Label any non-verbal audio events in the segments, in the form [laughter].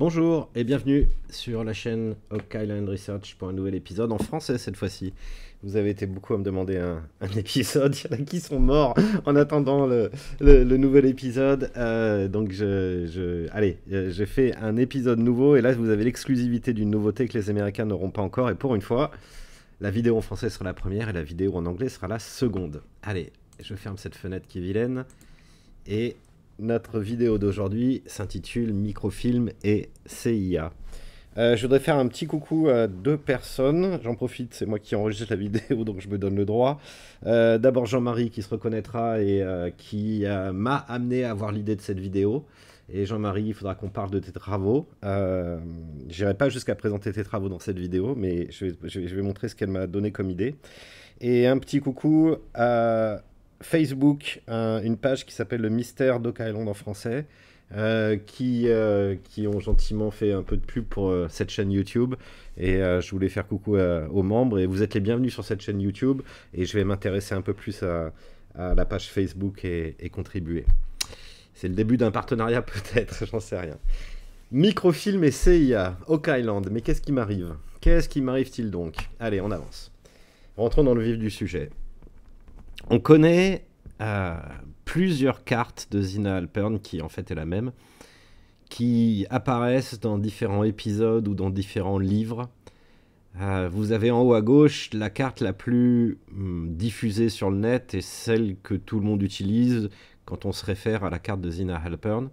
Bonjour et bienvenue sur la chaîne Oak Island Research pour un nouvel épisode en français cette fois-ci. Vous avez été beaucoup à me demander un, [laughs] épisode. Il y en a qui sont morts en attendant le, nouvel épisode. Euh, donc, je, allez, euh, j'ai fait un épisode nouveau. Et là, vous avez l'exclusivité d'une nouveauté que les Américains n'auront pas encore. Et pour une fois, la vidéo en français sera la première et la vidéo en anglais sera la seconde. Allez, je ferme cette fenêtre qui est vilaine. Et notre vidéo d'aujourd'hui s'intitule Microfilm et CIA. Euh, je voudrais faire un petit coucou à deux personnes. J'en profite, c'est moi qui enregistre la vidéo, [laughs] donc je me donne le droit. Euh, d'abord Jean-Marie qui se reconnaîtra et euh, qui m'a amené à avoir l'idée de cette vidéo. Et Jean-Marie, il faudra qu'on parle de tes travaux. Je n'irai pas jusqu'à présenter tes travaux dans cette vidéo, mais je vais montrer ce qu'elle m'a donné comme idée. Et un petit coucou à Facebook une page qui s'appelle Le mystère d'Oka Island en français. Euh, qui, euh, qui ont gentiment fait un peu de pub pour euh, cette chaîne YouTube. Et je voulais faire coucou aux membres. Et vous êtes les bienvenus sur cette chaîne YouTube. Et je vais m'intéresser un peu plus à, la page Facebook et, contribuer. C'est le début d'un partenariat [laughs] peut-être, j'en sais rien. Microfilm et CIA, Oak Island. Mais qu'est-ce qui m'arrive Qu'est-ce qui m'arrive-t-il donc Allez, on avance. Rentrons dans le vif du sujet. On connaît euh, plusieurs cartes de Zina Halpern, qui en fait est la même, qui apparaissent dans différents épisodes ou dans différents livres. Euh, vous avez en haut à gauche la carte la plus hum, diffusée sur le net et celle que tout le monde utilise quand on se réfère à la carte de Zina Halpern.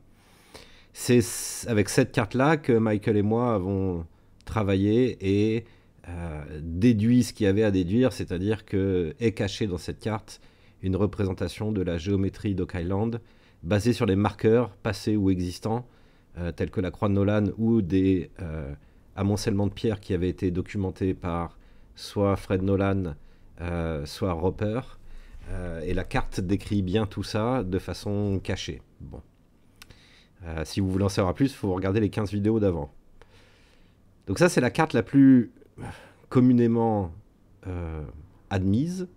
C'est avec cette carte-là que Michael et moi avons travaillé et euh, déduit ce qu'il y avait à déduire, c'est-à-dire que est cachée dans cette carte une représentation de la géométrie d'Oak Island basée sur les marqueurs passés ou existants, euh, tels que la croix de Nolan ou des euh, amoncellements de pierres qui avaient été documentés par soit Fred Nolan, soit Roper. et la carte décrit bien tout ça de façon cachée. Bon. si vous voulez en savoir plus, il faut regarder les 15 vidéos d'avant. Donc ça, c'est la carte la plus communément euh, admise.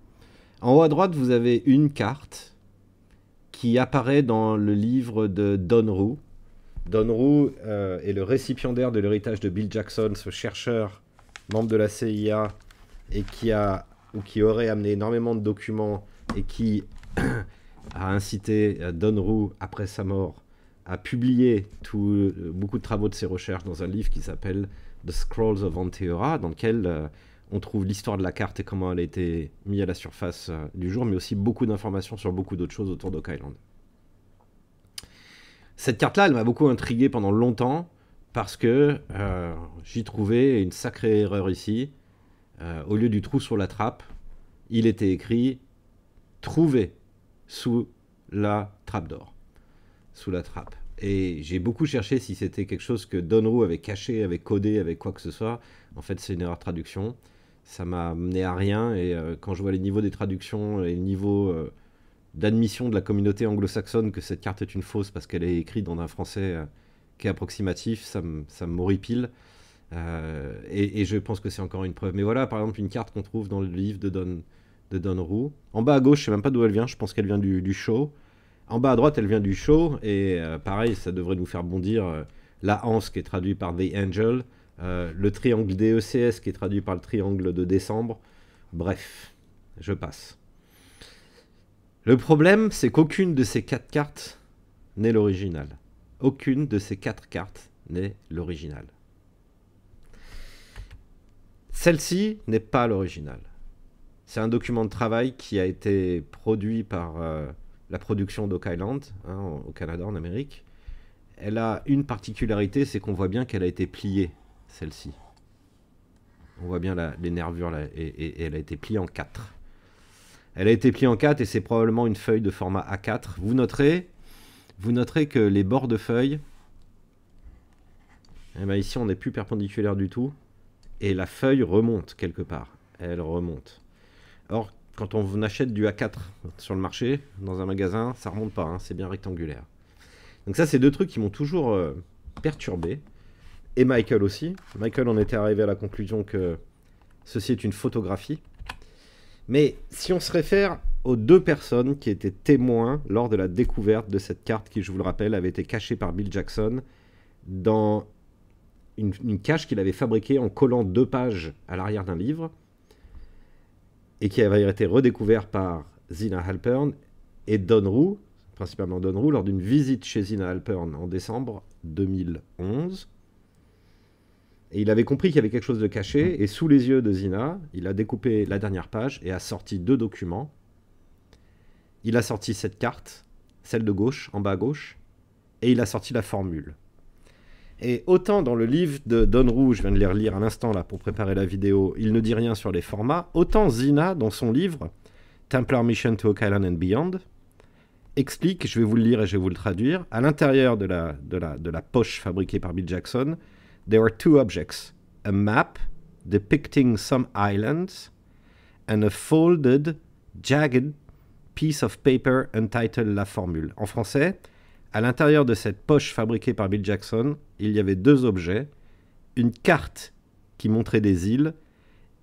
En haut à droite, vous avez une carte qui apparaît dans le livre de Don Rue. Don Rue euh, est le récipiendaire de l'héritage de Bill Jackson, ce chercheur, membre de la CIA, et qui a ou qui aurait amené énormément de documents et qui [clears throat] a incité euh, Don Rue, après sa mort, à publier beaucoup de travaux de ses recherches dans un livre qui s'appelle The Scrolls of Anteora, dans lequel euh, on trouve l'histoire de la carte et comment elle a été mise à la surface euh, du jour, mais aussi beaucoup d'informations sur beaucoup d'autres choses autour d'Oak Island. Cette carte-là, elle m'a beaucoup intrigué pendant longtemps parce que euh, j'y trouvais une sacrée erreur ici. au lieu du trou sur la trappe, il était écrit trouver sous la trappe d'or sous la trappe. Et j'ai beaucoup cherché si c'était quelque chose que Donru avait caché, avait codé, avec quoi que ce soit. En fait, c'est une erreur de traduction. Ça m'a mené à rien. Et euh, quand je vois les niveaux des traductions et le niveau euh, d'admission de la communauté anglo-saxonne que cette carte est une fausse parce qu'elle est écrite dans un français euh, qui est approximatif, ça m'horripile. Et, et, je pense que c'est encore une preuve. Mais voilà, par exemple, une carte qu'on trouve dans le livre de Don, de En bas à gauche, je sais même pas d'où elle vient. Je pense qu'elle vient du, du show. En bas à droite, elle vient du show, et euh, pareil, ça devrait nous faire bondir euh, la Hanse qui est traduite par The Angel, euh, le triangle DECS qui est traduit par le triangle de décembre. Bref, je passe. Le problème, c'est qu'aucune de ces quatre cartes n'est l'original. Aucune de ces quatre cartes n'est l'original. Celle-ci n'est pas l'original. C'est un document de travail qui a été produit par la production d'Oak Island, hein, au Canada, en Amérique, elle a une particularité, c'est qu'on voit bien qu'elle a été pliée, celle-ci. On voit bien les nervures, et, elle a été pliée en 4. Elle a été pliée en quatre et c'est probablement une feuille de format A4. Vous noterez, vous noterez que les bords de feuilles, et eh bien ici on n'est plus perpendiculaire du tout, et la feuille remonte quelque part. Elle remonte. Or, quand on achète du A4 sur le marché, dans un magasin, ça remonte pas, hein, c'est bien rectangulaire. Donc ça, c'est deux trucs qui m'ont toujours euh, perturbé. Et Michael aussi. Michael, on était arrivé à la conclusion que ceci est une photographie. Mais si on se réfère aux deux personnes qui étaient témoins lors de la découverte de cette carte qui, je vous le rappelle, avait été cachée par Bill Jackson dans une cache qu'il avait fabriquée en collant deux pages à l'arrière d'un livre et qui avait été redécouvert par Zina Halpern et Don principalement Don lors d'une visite chez Zina Halpern en décembre 2011. Et il avait compris qu'il y avait quelque chose de caché, et sous les yeux de Zina, il a découpé la dernière page et a sorti deux documents. Il a sorti cette carte, celle de gauche, en bas à gauche, et il a sorti la formule. Et autant dans le livre de Don Rouge, je viens de les relire à l'instant là pour préparer la vidéo, il ne dit rien sur les formats, autant Zina, dans son livre Templar Mission to Oak Island and Beyond, explique, je vais vous le lire et je vais vous le traduire, à l'intérieur de la, poche fabriquée par Bill Jackson, there are two objects, a map depicting some islands and a folded, jagged piece of paper entitled La Formule. En français, à l'intérieur de cette poche fabriquée par Bill Jackson, il y avait deux objets, une carte qui montrait des îles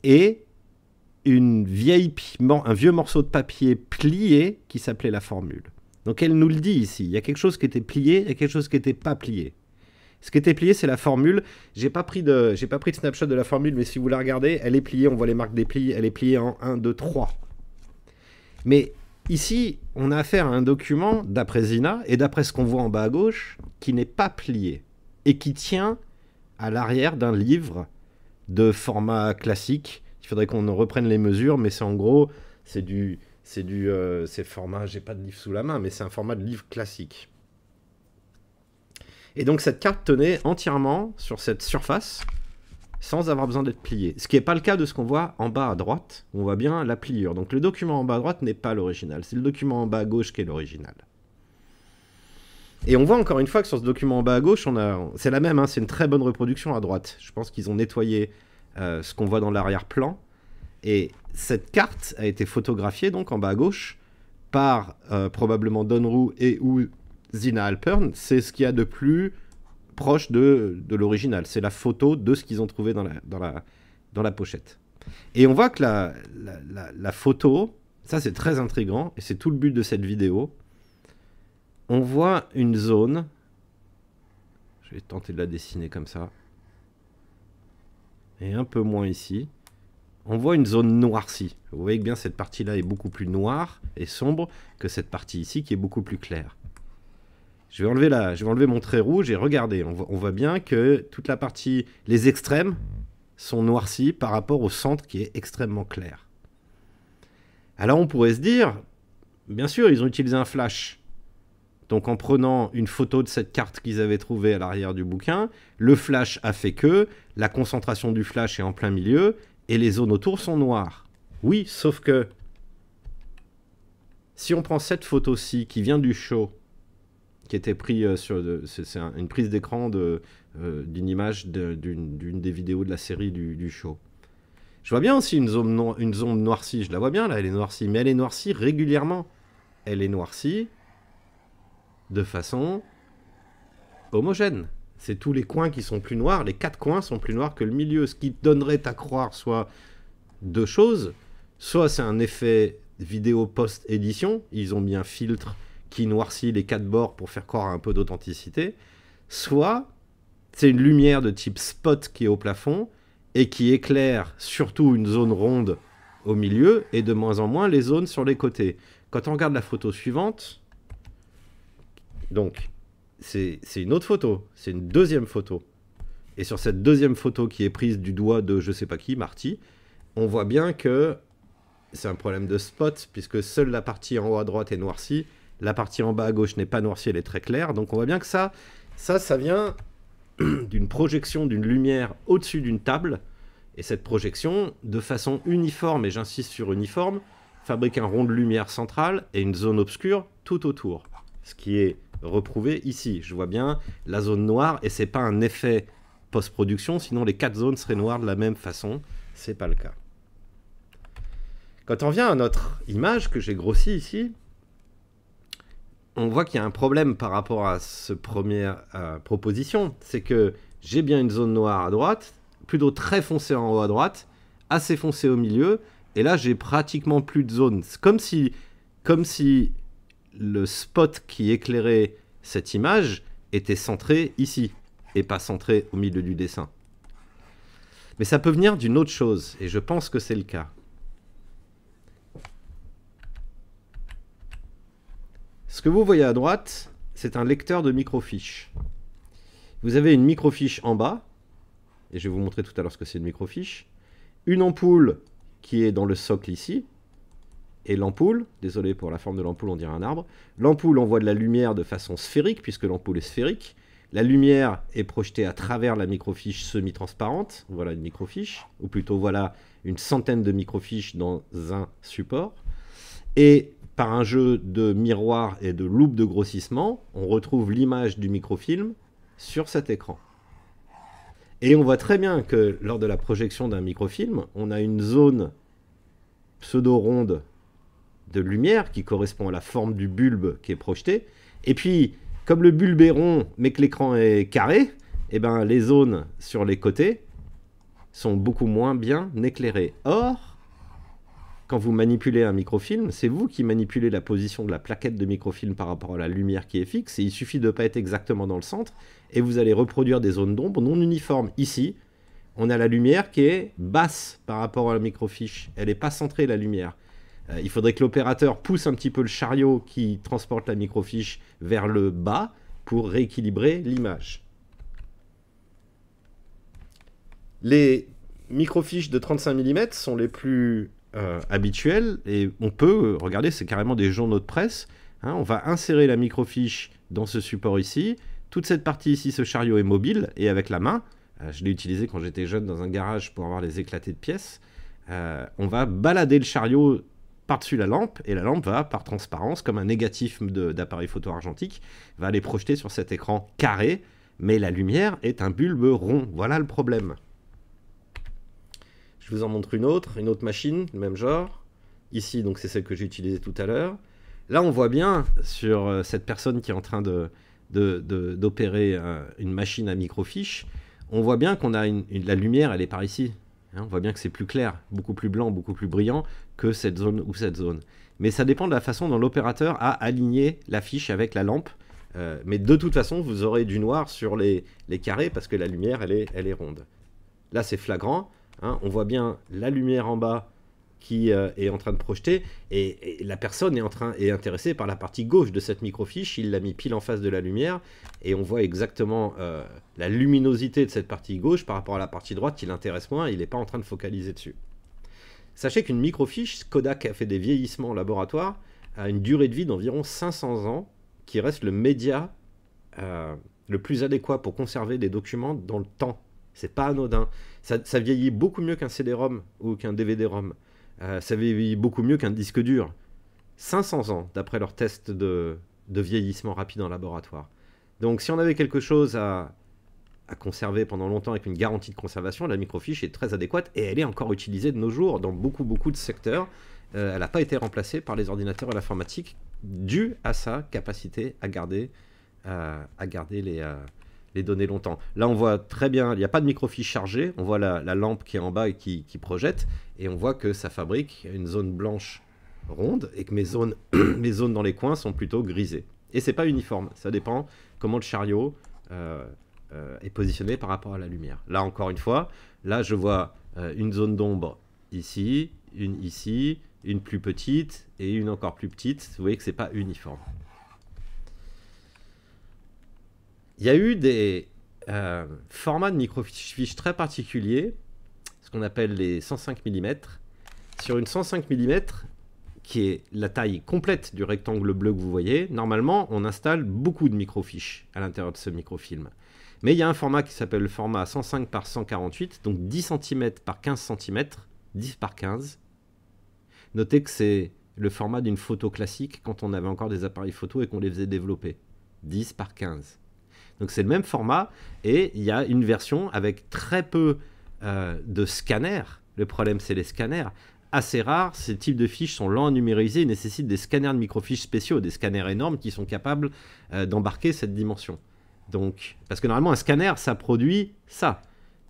et une vieille, un vieux morceau de papier plié qui s'appelait la formule. Donc elle nous le dit ici, il y a quelque chose qui était plié, et quelque chose qui n'était pas plié. Ce qui était plié, c'est la formule. J'ai pas pris de, j'ai pas pris de snapshot de la formule, mais si vous la regardez, elle est pliée. On voit les marques des plis. Elle est pliée en 1, 2, 3. Mais Ici, on a affaire à un document, d'après Zina, et d'après ce qu'on voit en bas à gauche, qui n'est pas plié et qui tient à l'arrière d'un livre de format classique. Il faudrait qu'on reprenne les mesures, mais c'est en gros, c'est du, c'est du, euh, format. J'ai pas de livre sous la main, mais c'est un format de livre classique. Et donc cette carte tenait entièrement sur cette surface sans avoir besoin d'être plié. Ce qui n'est pas le cas de ce qu'on voit en bas à droite, on voit bien la pliure. Donc le document en bas à droite n'est pas l'original, c'est le document en bas à gauche qui est l'original. Et on voit encore une fois que sur ce document en bas à gauche, c'est la même, hein, c'est une très bonne reproduction à droite. Je pense qu'ils ont nettoyé euh, ce qu'on voit dans l'arrière-plan. Et cette carte a été photographiée donc en bas à gauche par euh, probablement Donrou et ou Zina Alpern. C'est ce qu'il y a de plus proche de, l'original. C'est la photo de ce qu'ils ont trouvé dans la, pochette. Et on voit que la, photo, ça c'est très intrigant, et c'est tout le but de cette vidéo. On voit une zone. Je vais tenter de la dessiner comme ça. Et un peu moins ici. On voit une zone noircie. Vous voyez que bien cette partie-là est beaucoup plus noire et sombre que cette partie ici qui est beaucoup plus claire. Je vais enlever, je vais enlever mon trait rouge et regardez, on, on voit bien que toute la partie, les extrêmes sont noircis par rapport au centre qui est extrêmement clair. Alors on pourrait se dire, bien sûr, ils ont utilisé un flash. Donc en prenant une photo de cette carte qu'ils avaient trouvée à l'arrière du bouquin, le flash a fait que la concentration du flash est en plein milieu et les zones autour sont noires. Oui, sauf que si on prend cette photo-ci qui vient du show qui était pris euh, sur. C'est une prise d'écran euh, d'une image d'une des vidéos de la série du, show. Je vois bien aussi une zone, une zone noircie, je la vois bien là, elle est noircie, mais elle est noircie régulièrement. Elle est noircie de façon homogène. C'est tous les coins qui sont plus noirs, les quatre coins sont plus noirs que le milieu, ce qui donnerait à croire soit deux choses, soit c'est un effet vidéo post-édition, ils ont bien filtré filtre qui noircit les quatre bords pour faire croire à un peu d'authenticité, soit c'est une lumière de type spot qui est au plafond et qui éclaire surtout une zone ronde au milieu et de moins en moins les zones sur les côtés. Quand on regarde la photo suivante, donc c'est une autre photo, c'est une deuxième photo. Et sur cette deuxième photo qui est prise du doigt de je sais pas qui, Marty, on voit bien que c'est un problème de spot, puisque seule la partie en haut à droite est noircie la partie en bas à gauche n'est pas noircie, elle est très claire. Donc on voit bien que ça, ça, ça vient [clears throat] d'une projection d'une lumière au-dessus d'une table. Et cette projection, de façon uniforme, et j'insiste sur uniforme, fabrique un rond de lumière centrale et une zone obscure tout autour. Ce qui est reprouvé ici. Je vois bien la zone noire, et c'est pas un effet post-production, sinon les quatre zones seraient noires de la même façon. C'est pas le cas. Quand on vient à notre image que j'ai grossie ici, on voit qu'il y a un problème par rapport à cette première euh, proposition. C'est que j'ai bien une zone noire à droite, plutôt très foncée en haut à droite, assez foncée au milieu, et là j'ai pratiquement plus de zones. C'est comme si, comme si le spot qui éclairait cette image était centré ici, et pas centré au milieu du dessin. Mais ça peut venir d'une autre chose, et je pense que c'est le cas. Ce que vous voyez à droite, c'est un lecteur de microfiche. Vous avez une microfiche en bas, et je vais vous montrer tout à l'heure ce que c'est une microfiche. Une ampoule qui est dans le socle ici, et l'ampoule, désolé pour la forme de l'ampoule, on dirait un arbre. L'ampoule envoie de la lumière de façon sphérique, puisque l'ampoule est sphérique. La lumière est projetée à travers la microfiche semi-transparente. Voilà une microfiche, ou plutôt voilà une centaine de microfiches dans un support. Et par un jeu de miroir et de loupe de grossissement, on retrouve l'image du microfilm sur cet écran. Et on voit très bien que lors de la projection d'un microfilm, on a une zone pseudo-ronde de lumière qui correspond à la forme du bulbe qui est projeté. Et puis, comme le bulbe est rond mais que l'écran est carré, eh ben, les zones sur les côtés sont beaucoup moins bien éclairées. Or, quand vous manipulez un microfilm, c'est vous qui manipulez la position de la plaquette de microfilm par rapport à la lumière qui est fixe, il suffit de ne pas être exactement dans le centre, et vous allez reproduire des zones d'ombre non uniformes. Ici, on a la lumière qui est basse par rapport à la microfiche, elle n'est pas centrée la lumière. Euh, il faudrait que l'opérateur pousse un petit peu le chariot qui transporte la microfiche vers le bas pour rééquilibrer l'image. Les microfiches de 35 mm sont les plus euh, habituel et on peut, euh, regarder c'est carrément des journaux de presse. Hein, on va insérer la microfiche dans ce support ici. Toute cette partie ici, ce chariot est mobile et avec la main, euh, je l'ai utilisé quand j'étais jeune dans un garage pour avoir les éclatés de pièces, on va balader le chariot par-dessus la lampe et la lampe va, par transparence, comme un négatif d'appareil photo argentique, va les projeter sur cet écran carré, mais la lumière est un bulbe rond. Voilà le problème. Je vous en montre une autre, une autre machine, le même genre. Ici, donc c'est celle que j'ai utilisée tout à l'heure. Là, on voit bien sur euh, cette personne qui est en train de, d'opérer euh, une machine à microfiche, on voit bien qu'on a la lumière, elle est par ici. Hein. on voit bien que c'est plus clair, beaucoup plus blanc, beaucoup plus brillant que cette zone ou cette zone. Mais ça dépend de la façon dont l'opérateur a aligné la fiche avec la lampe. Euh, mais de toute façon, vous aurez du noir sur les, carrés parce que la lumière, elle est ronde. Là, c'est flagrant. Hein, on voit bien la lumière en bas qui euh, est en train de projeter et, la personne est en train est intéressée par la partie gauche de cette microfiche. Il l'a mis pile en face de la lumière et on voit exactement euh, la luminosité de cette partie gauche par rapport à la partie droite qui l'intéresse moins. Il n'est pas en train de focaliser dessus. Sachez qu'une microfiche, Kodak a fait des vieillissements en laboratoire, a une durée de vie d'environ 500 ans, qui reste le média euh, le plus adéquat pour conserver des documents dans le temps. C'est pas anodin. Ça, vieillit beaucoup mieux qu'un CD-ROM ou qu'un DVD-ROM. Euh, ça vieillit beaucoup mieux qu'un disque dur. 500 ans, d'après leurs tests de, vieillissement rapide en laboratoire. Donc, si on avait quelque chose à, conserver pendant longtemps avec une garantie de conservation, la microfiche est très adéquate et elle est encore utilisée de nos jours dans beaucoup, beaucoup de secteurs. Euh, elle n'a pas été remplacée par les ordinateurs et l'informatique dû à sa capacité à garder, euh, à garder les, les données longtemps. Là, on voit très bien, il n'y a pas de microfiche chargée, on voit la, lampe qui est en bas et qui, projette, et on voit que ça fabrique une zone blanche ronde, et que mes zones, [clears throat] mes zones dans les coins sont plutôt grisées. Et c'est pas uniforme, ça dépend comment le chariot euh, euh, est positionné par rapport à la lumière. Là, encore une fois, là, je vois euh, une zone d'ombre ici, une ici, une plus petite, et une encore plus petite, vous voyez que c'est pas uniforme. il y a eu des euh, formats de microfiche très particuliers, ce qu'on appelle les 105 mm. Sur une 105 mm, qui est la taille complète du rectangle bleu que vous voyez, normalement, on installe beaucoup de microfiches à l'intérieur de ce microfilm. Mais il y a un format qui s'appelle le format 105 par 148, donc 10 cm par 15 cm, 10 par 15. Notez que c'est le format d'une photo classique quand on avait encore des appareils photo et qu'on les faisait développer. 10 par 15. Donc c'est le même format et il y a une version avec très peu euh, de scanners. Le problème, c'est les scanners. Assez rares, ces types de fiches sont lents à numériser et nécessitent des scanners de microfiches spéciaux, des scanners énormes qui sont capables euh, d'embarquer cette dimension. Donc, parce que normalement, un scanner, ça produit ça,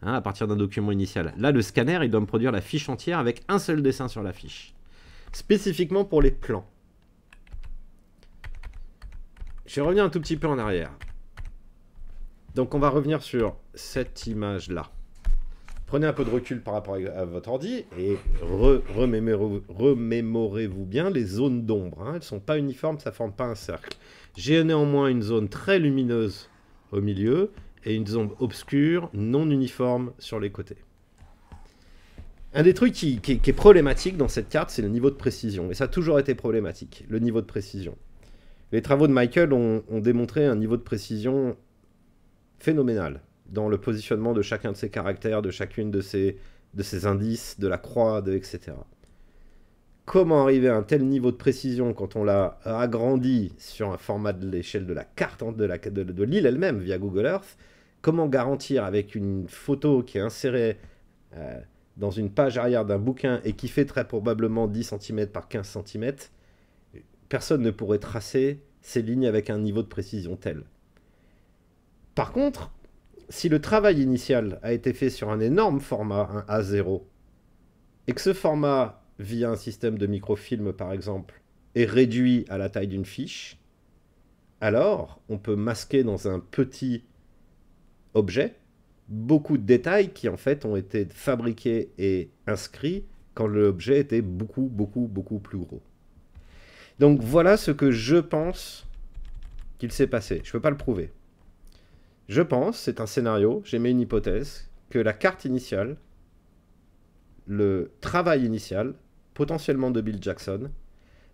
hein, à partir d'un document initial. Là, le scanner, il doit me produire la fiche entière avec un seul dessin sur la fiche. Spécifiquement pour les plans. Je reviens un tout petit peu en arrière. Donc on va revenir sur cette image-là. Prenez un peu de recul par rapport à votre ordi et remémorez-vous bien les zones d'ombre. Hein. Elles ne sont pas uniformes, ça ne forme pas un cercle. J'ai néanmoins une zone très lumineuse au milieu et une zone obscure, non uniforme sur les côtés. Un des trucs qui, est problématique dans cette carte, c'est le niveau de précision. Et ça a toujours été problématique, le niveau de précision. Les travaux de Michael ont démontré un niveau de précision phénoménal dans le positionnement de chacun de ces caractères, de chacune de ces de indices, de la croix, de, etc. Comment arriver à un tel niveau de précision quand on l'a agrandi sur un format de l'échelle de la carte, de l'île de, elle-même via Google Earth Comment garantir avec une photo qui est insérée euh, dans une page arrière d'un bouquin et qui fait très probablement 10 cm par 15 cm, personne ne pourrait tracer ces lignes avec un niveau de précision tel. Par contre, si le travail initial a été fait sur un énorme format, un A0, et que ce format, via un système de microfilm par exemple, est réduit à la taille d'une fiche, alors on peut masquer dans un petit objet beaucoup de détails qui en fait ont été fabriqués et inscrits quand l'objet était beaucoup, beaucoup, beaucoup plus gros. Donc voilà ce que je pense qu'il s'est passé. Je ne peux pas le prouver. Je pense, c'est un scénario, j'ai mis une hypothèse, que la carte initiale, le travail initial, potentiellement de Bill Jackson,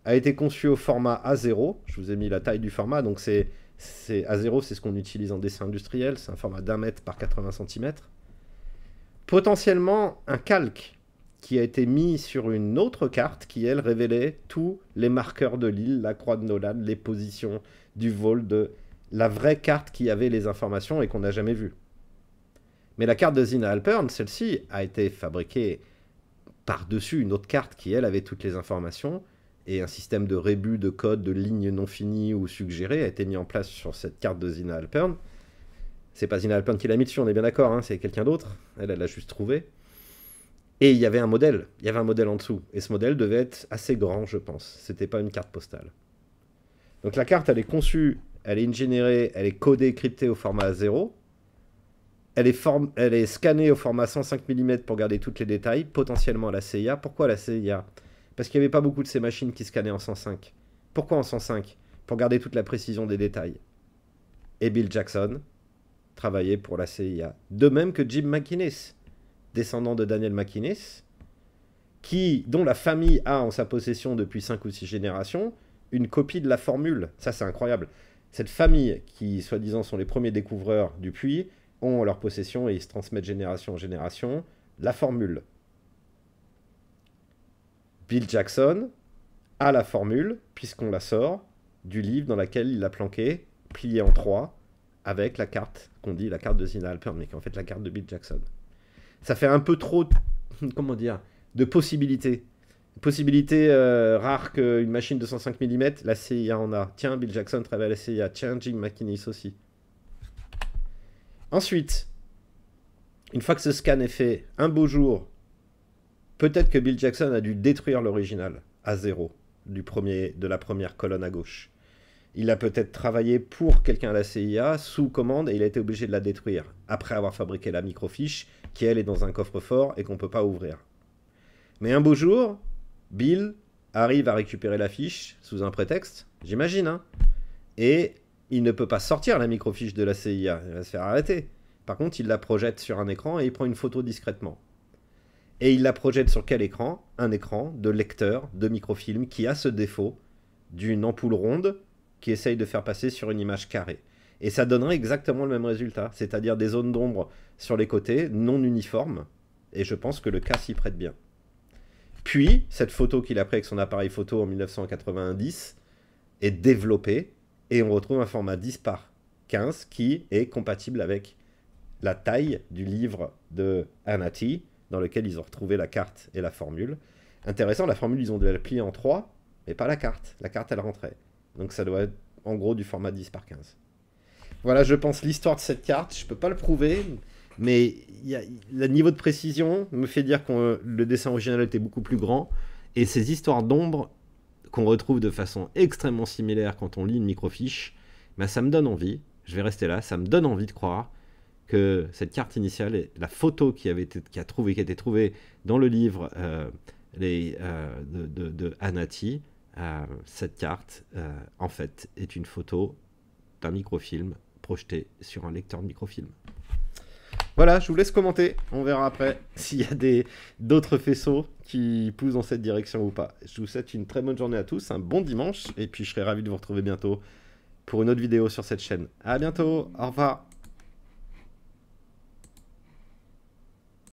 a été conçu au format A0. Je vous ai mis la taille du format, donc c'est A0, c'est ce qu'on utilise en dessin industriel, c'est un format d'un mètre par 80 cm. Potentiellement un calque qui a été mis sur une autre carte qui, elle, révélait tous les marqueurs de l'île, la croix de Nolan, les positions du vol de la vraie carte qui avait les informations et qu'on n'a jamais vue. Mais la carte de Zina alpern celle-ci, a été fabriquée par-dessus une autre carte qui, elle, avait toutes les informations, et un système de rébus, de codes, de lignes non finies ou suggérées a été mis en place sur cette carte de Zina Halpern. C'est pas Zina Alpern qui l'a mis dessus, on est bien d'accord, hein, c'est quelqu'un d'autre, elle, elle l'a juste trouvé. Et il y avait un modèle, il y avait un modèle en dessous, et ce modèle devait être assez grand, je pense, c'était pas une carte postale. Donc la carte, elle est conçue elle est ingénérée, elle est codée, cryptée au format A0. Elle est, elle est scannée au format 105 mm pour garder tous les détails, potentiellement à la CIA. Pourquoi la CIA Parce qu'il n'y avait pas beaucoup de ces machines qui scannaient en 105. Pourquoi en 105 Pour garder toute la précision des détails. Et Bill Jackson travaillait pour la CIA. De même que Jim McInnes, descendant de Daniel McInnes, qui, dont la famille a en sa possession depuis 5 ou 6 générations une copie de la formule. Ça, c'est incroyable. Cette famille, qui soi-disant sont les premiers découvreurs du puits, ont leur possession et ils se transmettent génération en génération la formule. Bill Jackson a la formule, puisqu'on la sort du livre dans lequel il l'a planqué, plié en trois, avec la carte qu'on dit la carte de Zina Alpern, mais qui en fait la carte de Bill Jackson. Ça fait un peu trop, [laughs] comment dire, de possibilités Possibilité euh, rare qu'une machine de 105 mm, la CIA en a. Tiens, Bill Jackson travaille à la CIA. Tiens, Jim McInnes aussi. Ensuite, une fois que ce scan est fait, un beau jour, peut-être que Bill Jackson a dû détruire l'original à zéro du premier, de la première colonne à gauche. Il a peut-être travaillé pour quelqu'un à la CIA sous commande et il a été obligé de la détruire après avoir fabriqué la microfiche qui elle est dans un coffre-fort et qu'on ne peut pas ouvrir. Mais un beau jour, Bill arrive à récupérer l'affiche sous un prétexte, j'imagine, hein. et il ne peut pas sortir la microfiche de la CIA, il va se faire arrêter. Par contre, il la projette sur un écran et il prend une photo discrètement. Et il la projette sur quel écran Un écran de lecteur de microfilm qui a ce défaut d'une ampoule ronde qui essaye de faire passer sur une image carrée. Et ça donnerait exactement le même résultat, c'est-à-dire des zones d'ombre sur les côtés non uniformes. Et je pense que le cas s'y prête bien. Puis, cette photo qu'il a prise avec son appareil photo en 1990 est développée et on retrouve un format 10 par 15 qui est compatible avec la taille du livre de Anati, dans lequel ils ont retrouvé la carte et la formule. Intéressant, la formule, ils ont dû la plier en 3, mais pas la carte. La carte, elle rentrait. Donc ça doit être en gros du format 10 par 15. Voilà, je pense, l'histoire de cette carte. Je ne peux pas le prouver mais le niveau de précision me fait dire que le dessin original était beaucoup plus grand. Et ces histoires d'ombre qu'on retrouve de façon extrêmement similaire quand on lit une microfiche, mais bah, ça me donne envie, je vais rester là, ça me donne envie de croire que cette carte initiale, la photo qui, a qui a été trouvée dans le livre euh, euh, de, Anati, euh, cette carte, en fait, est une photo d'un microfilm projeté sur un lecteur de microfilm. Voilà, je vous laisse commenter. On verra après [laughs] s'il y a des, d'autres faisceaux qui poussent dans cette direction ou pas. Je vous souhaite une très bonne journée à tous, un bon dimanche, et puis je serai ravi de vous retrouver bientôt pour une autre vidéo sur cette chaîne. À bientôt, au revoir.